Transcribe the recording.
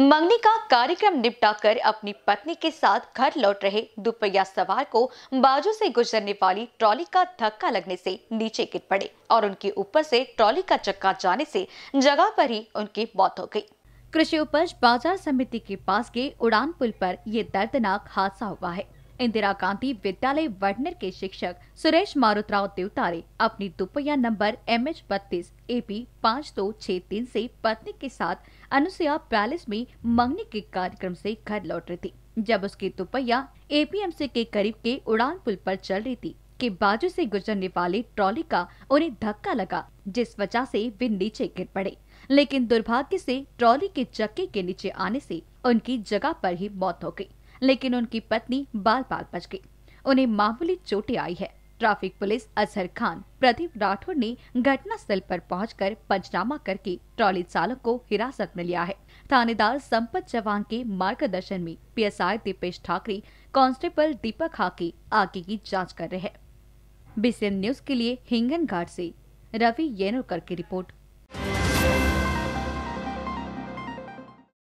मंगनी का कार्यक्रम निपटाकर अपनी पत्नी के साथ घर लौट रहे दुपहिया सवार को बाजू से गुजरने वाली ट्रॉली का धक्का लगने से नीचे गिर पड़े और उनके ऊपर से ट्रॉली का चक्का जाने से जगह पर ही उनकी मौत हो गई कृषि उपज बाजार समिति के पास के उड़ान पुल पर ये दर्दनाक हादसा हुआ है इंदिरा गांधी विद्यालय वर्डनर के शिक्षक सुरेश मारुतराव देवतारे अपनी दुपहिया नंबर एम एच बत्तीस ए पी पाँच दो छह तीन से पत्नी के साथ अनुसया पैलेस में मंगनी के कार्यक्रम से घर लौट रही थी जब उसकी दुपहिया एपीएमसी के करीब के उड़ान पुल पर चल रही थी के बाजू से गुजरने वाले ट्रॉली का उन्हें धक्का लगा जिस वजह से वे नीचे गिर पड़े लेकिन दुर्भाग्य से ट्रॉली के चक्के के नीचे आने से उनकी जगह पर ही मौत हो गई लेकिन उनकी पत्नी बाल बाल बच गई उन्हें मामूली चोटें आई है ट्रैफिक पुलिस अजहर खान प्रदीप राठौर ने घटना स्थल पर पहुंचकर पंचनामा करके ट्रॉली चालक को हिरासत में लिया है थानेदार संपत चौहान के मार्गदर्शन में पीएसआई दीपेश ठाकरे कांस्टेबल दीपक हाके आगे की जांच कर रहे हैं बीसीएन न्यूज के लिए हिंगन घाट से रवि येनोकर की रिपोर्ट